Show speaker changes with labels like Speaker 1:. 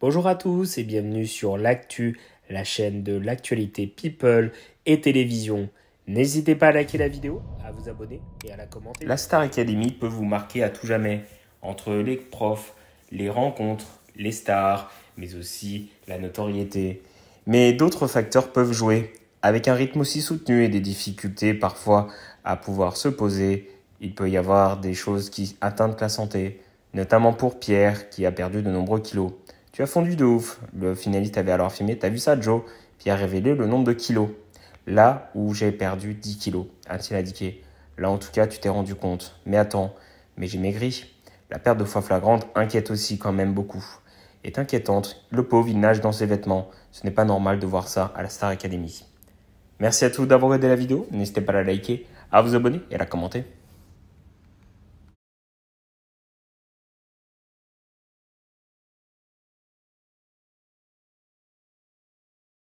Speaker 1: Bonjour à tous et bienvenue sur l'actu, la chaîne de l'actualité People et télévision. N'hésitez pas à liker la vidéo, à vous abonner et à la commenter. La Star Academy peut vous marquer à tout jamais, entre les profs, les rencontres, les stars, mais aussi la notoriété. Mais d'autres facteurs peuvent jouer. Avec un rythme aussi soutenu et des difficultés parfois à pouvoir se poser, il peut y avoir des choses qui atteignent la santé, notamment pour Pierre qui a perdu de nombreux kilos. Tu as fondu de ouf. Le finaliste avait alors filmé, T'as vu ça, Joe Puis a révélé le nombre de kilos. Là où j'ai perdu 10 kilos, a-t-il indiqué. Là, en tout cas, tu t'es rendu compte. Mais attends, mais j'ai maigri. La perte de foi flagrante inquiète aussi quand même beaucoup. Est inquiétante. Le pauvre, il nage dans ses vêtements. Ce n'est pas normal de voir ça à la Star Academy. Merci à tous d'avoir regardé la vidéo. N'hésitez pas à la liker, à vous abonner et à la commenter.